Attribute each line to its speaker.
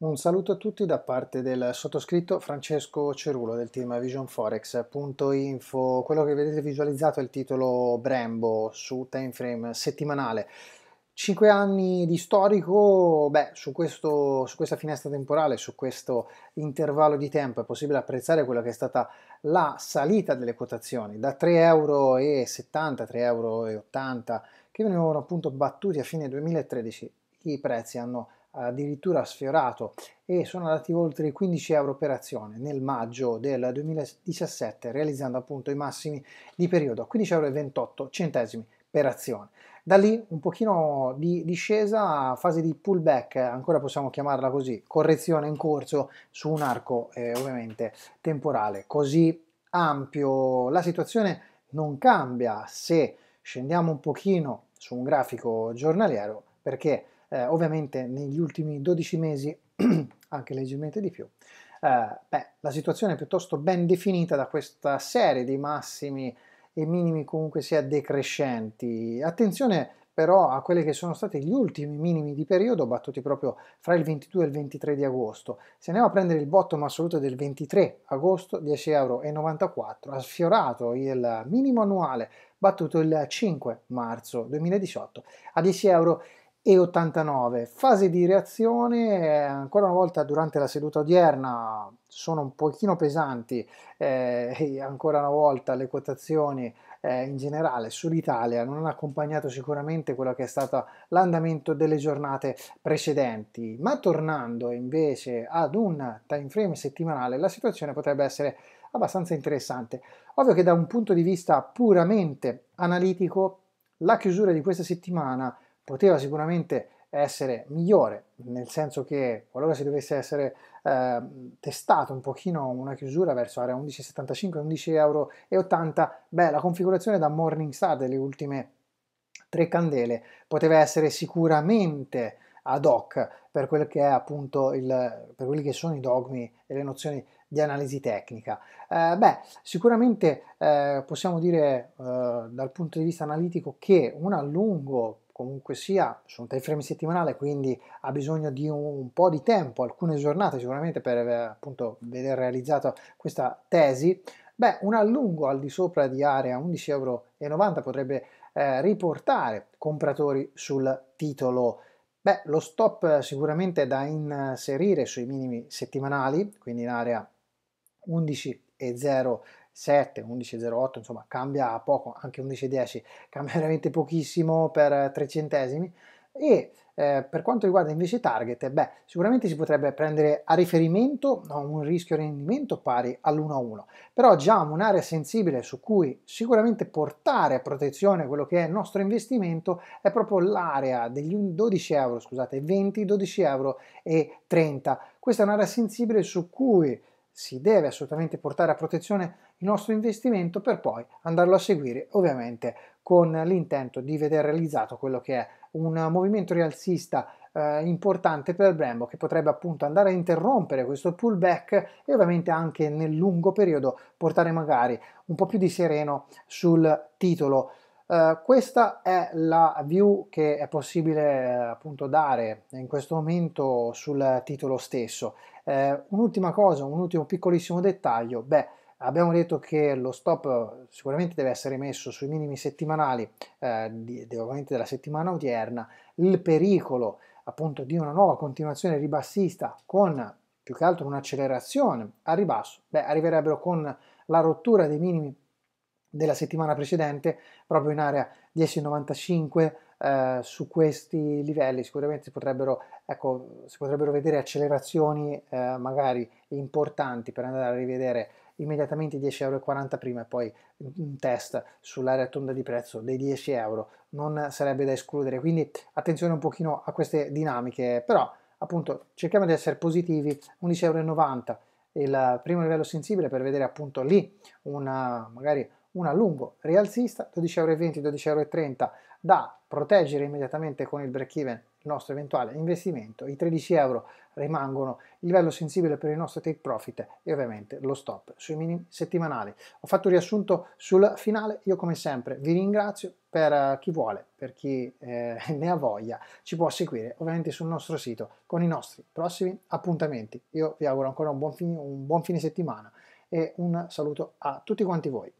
Speaker 1: Un saluto a tutti da parte del sottoscritto Francesco Cerulo del team visionforex.info. Quello che vedete visualizzato è il titolo Brembo su time frame settimanale. 5 anni di storico, beh, su, questo, su, questa finestra temporale, su questo intervallo di tempo è possibile apprezzare quella che è stata la salita delle quotazioni da 3,70 euro, 3,80 euro che venivano appunto battuti a fine 2013, i prezzi hanno addirittura sfiorato e sono andati oltre i 15 euro per azione nel maggio del 2017 realizzando appunto i massimi di periodo 15,28 euro per azione. Da lì un pochino di discesa, fase di pullback, ancora possiamo chiamarla così, correzione in corso su un arco eh, ovviamente temporale così ampio. La situazione non cambia se scendiamo un pochino su un grafico giornaliero perché eh, ovviamente negli ultimi 12 mesi, anche leggermente di più, eh, beh, la situazione è piuttosto ben definita da questa serie di massimi e minimi comunque sia decrescenti. Attenzione però a quelli che sono stati gli ultimi minimi di periodo battuti proprio fra il 22 e il 23 di agosto. Se andiamo a prendere il bottom assoluto del 23 agosto, 10,94 euro, ha sfiorato il minimo annuale battuto il 5 marzo 2018 a 10,94 euro e 89. Fase di reazione, ancora una volta durante la seduta odierna sono un pochino pesanti, eh, ancora una volta le quotazioni eh, in generale sull'Italia non hanno accompagnato sicuramente quello che è stato l'andamento delle giornate precedenti, ma tornando invece ad un time frame settimanale la situazione potrebbe essere abbastanza interessante. Ovvio che da un punto di vista puramente analitico la chiusura di questa settimana poteva sicuramente essere migliore, nel senso che qualora si dovesse essere eh, testato un pochino una chiusura verso area 11,75, 11,80 euro, beh, la configurazione da Morningstar delle ultime tre candele poteva essere sicuramente ad hoc per quel che è appunto il, per quelli che sono i dogmi e le nozioni di analisi tecnica. Eh, beh, sicuramente eh, possiamo dire eh, dal punto di vista analitico che un a lungo comunque sia sono tre frame settimanale quindi ha bisogno di un, po' di tempo, alcune giornate sicuramente per appunto vedere realizzata questa tesi, beh un allungo al di sopra di area 11,90 euro potrebbe eh, riportare compratori sul titolo. Beh, lo stop sicuramente è da inserire sui minimi settimanali, quindi in area 11,0 euro. 7, 11,08, insomma cambia poco, anche 11,10 cambia veramente pochissimo per 3 eh, centesimi e eh, per quanto riguarda invece target, beh, sicuramente si potrebbe prendere a riferimento no, un rischio rendimento pari all'1-1, a però già un'area sensibile su cui sicuramente portare a protezione quello che è il nostro investimento è proprio l'area degli 12 euro, scusate, 20, 12 euro e 30. Questa è un'area sensibile su cui si deve assolutamente portare a protezione il nostro investimento per poi andarlo a seguire ovviamente con l'intento di vedere realizzato quello che è un movimento rialzista eh, importante per Brembo che potrebbe appunto andare a interrompere questo pullback e ovviamente anche nel lungo periodo portare magari un po' più di sereno sul titolo Uh, questa è la view che è possibile eh, appunto dare in questo momento sul titolo stesso. Uh, un'ultima cosa, un ultimo piccolissimo dettaglio, beh abbiamo detto che lo stop sicuramente deve essere messo sui minimi settimanali di, ovviamente della settimana odierna, il pericolo appunto di una nuova continuazione ribassista con più che altro un'accelerazione al ribasso, beh arriverebbero con la rottura dei minimi della settimana precedente, proprio in area 10,95 eh, su questi livelli sicuramente si potrebbero, ecco, si potrebbero vedere accelerazioni eh, magari importanti per andare a rivedere immediatamente 10,40 euro prima e poi un test sull'area tonda di prezzo dei 10 euro non sarebbe da escludere quindi attenzione un pochino a queste dinamiche però appunto cerchiamo di essere positivi 11,90 euro il primo livello sensibile per vedere appunto lì una magari un allungo rialzista 12,20 12,30 da proteggere immediatamente con il break even il nostro eventuale investimento i 13 euro rimangono il livello sensibile per il nostro take profit e ovviamente lo stop sui minimi settimanali ho fatto un riassunto sul finale io come sempre vi ringrazio per eh, chi vuole per chi eh, ne ha voglia ci può seguire ovviamente sul nostro sito con i nostri prossimi appuntamenti io vi auguro ancora un buon, fine, un buon fine settimana e un saluto a tutti quanti voi